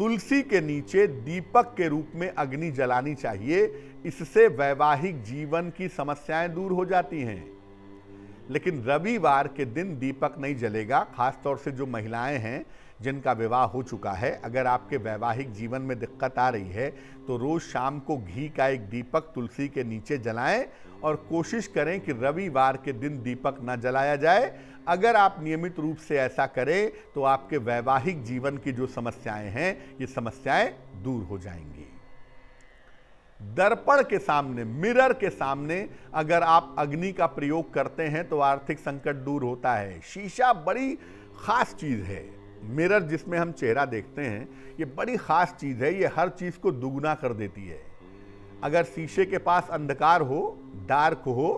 तुलसी के नीचे दीपक के रूप में अग्नि जलानी चाहिए इससे वैवाहिक जीवन की समस्याएं दूर हो जाती हैं लेकिन रविवार के दिन दीपक नहीं जलेगा खासतौर से जो महिलाएं हैं जिनका विवाह हो चुका है अगर आपके वैवाहिक जीवन में दिक्कत आ रही है तो रोज़ शाम को घी का एक दीपक तुलसी के नीचे जलाएं और कोशिश करें कि रविवार के दिन दीपक ना जलाया जाए अगर आप नियमित रूप से ऐसा करें तो आपके वैवाहिक जीवन की जो समस्याएं हैं ये समस्याएं दूर हो जाएंगी दर्पण के सामने मिरर के सामने अगर आप अग्नि का प्रयोग करते हैं तो आर्थिक संकट दूर होता है शीशा बड़ी खास चीज़ है मिरर जिसमें हम चेहरा देखते हैं ये बड़ी खास चीज़ है ये हर चीज़ को दुगुना कर देती है अगर शीशे के पास अंधकार हो डार्क हो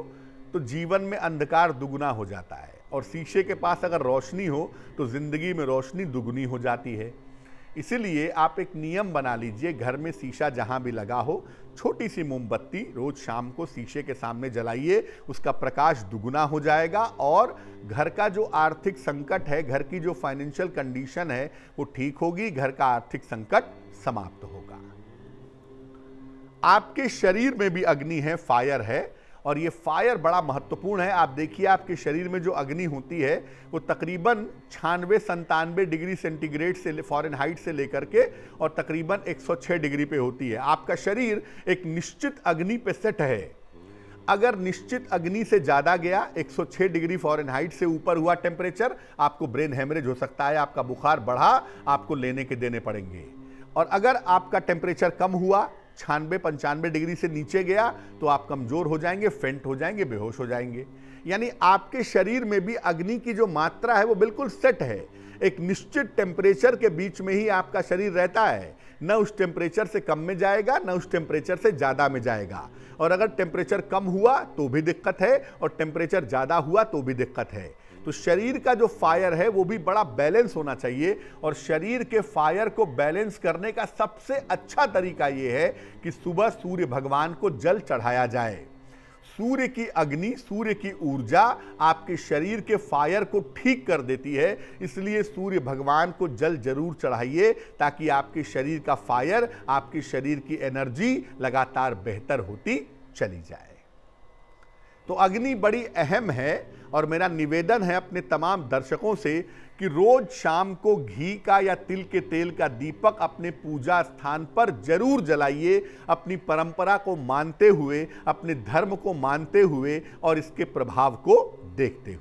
तो जीवन में अंधकार दुगुना हो जाता है और शीशे के पास अगर रोशनी हो तो ज़िंदगी में रोशनी दुगुनी हो जाती है इसीलिए आप एक नियम बना लीजिए घर में शीशा जहाँ भी लगा हो छोटी सी मोमबत्ती रोज शाम को शीशे के सामने जलाइए उसका प्रकाश दुगुना हो जाएगा और घर का जो आर्थिक संकट है घर की जो फाइनेंशियल कंडीशन है वो ठीक होगी घर का आर्थिक संकट समाप्त होगा आपके शरीर में भी अग्नि है फायर है और ये फायर बड़ा महत्वपूर्ण है आप देखिए आपके शरीर में जो अग्नि होती है वो तकरीबन छानवे संतानवे डिग्री सेंटीग्रेड से फॉरन हाइट से लेकर के और तकरीबन 106 डिग्री पे होती है आपका शरीर एक निश्चित अग्नि पे सेट है अगर निश्चित अग्नि से ज़्यादा गया 106 डिग्री हाइट से ऊपर हुआ टेम्परेचर आपको ब्रेन हेमरेज हो सकता है आपका बुखार बढ़ा आपको लेने के देने पड़ेंगे और अगर आपका टेम्परेचर कम हुआ छानबे पंचानवे डिग्री से नीचे गया तो आप कमज़ोर हो जाएंगे फेंट हो जाएंगे बेहोश हो जाएंगे यानी आपके शरीर में भी अग्नि की जो मात्रा है वो बिल्कुल सेट है एक निश्चित टेम्परेचर के बीच में ही आपका शरीर रहता है न उस टेम्परेचर से कम में जाएगा न उस टेम्परेचर से ज़्यादा में जाएगा और अगर टेम्परेचर कम हुआ तो भी दिक्कत है और टेम्परेचर ज़्यादा हुआ तो भी दिक्कत है तो शरीर का जो फायर है वो भी बड़ा बैलेंस होना चाहिए और शरीर के फायर को बैलेंस करने का सबसे अच्छा तरीका ये है कि सुबह सूर्य भगवान को जल चढ़ाया जाए सूर्य की अग्नि सूर्य की ऊर्जा आपके शरीर के फायर को ठीक कर देती है इसलिए सूर्य भगवान को जल जरूर चढ़ाइए ताकि आपके शरीर का फायर आपके शरीर की एनर्जी लगातार बेहतर होती चली जाए तो अग्नि बड़ी अहम है और मेरा निवेदन है अपने तमाम दर्शकों से कि रोज शाम को घी का या तिल के तेल का दीपक अपने पूजा स्थान पर जरूर जलाइए अपनी परंपरा को मानते हुए अपने धर्म को मानते हुए और इसके प्रभाव को देखते हुए